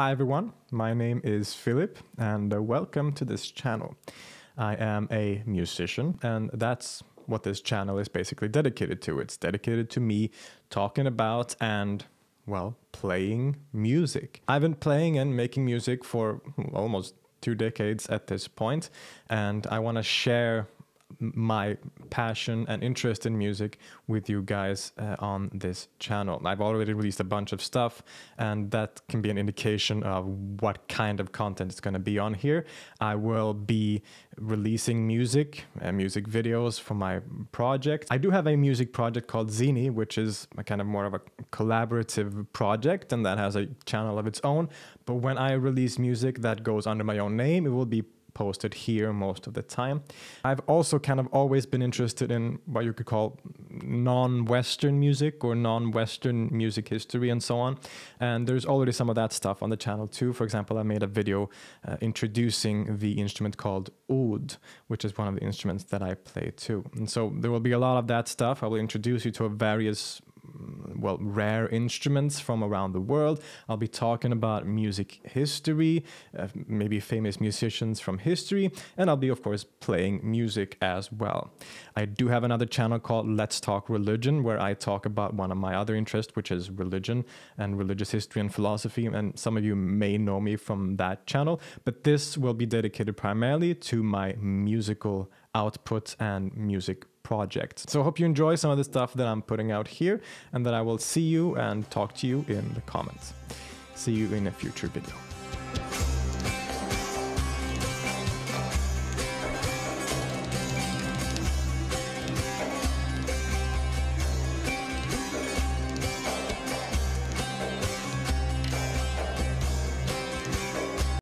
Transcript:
Hi everyone, my name is Philip and uh, welcome to this channel. I am a musician and that's what this channel is basically dedicated to. It's dedicated to me talking about and, well, playing music. I've been playing and making music for hmm, almost two decades at this point and I want to share my passion and interest in music with you guys uh, on this channel. I've already released a bunch of stuff, and that can be an indication of what kind of content it's going to be on here. I will be releasing music, uh, music videos for my project. I do have a music project called Zini, which is a kind of more of a collaborative project, and that has a channel of its own. But when I release music that goes under my own name, it will be posted here most of the time. I've also kind of always been interested in what you could call non Western music or non Western music history and so on. And there's already some of that stuff on the channel too. For example, I made a video uh, introducing the instrument called oud, which is one of the instruments that I play too. And so there will be a lot of that stuff. I will introduce you to various well, rare instruments from around the world. I'll be talking about music history, uh, maybe famous musicians from history, and I'll be, of course, playing music as well. I do have another channel called Let's Talk Religion, where I talk about one of my other interests, which is religion and religious history and philosophy. And some of you may know me from that channel, but this will be dedicated primarily to my musical output and music project. So I hope you enjoy some of the stuff that I'm putting out here and that I will see you and talk to you in the comments. See you in a future video.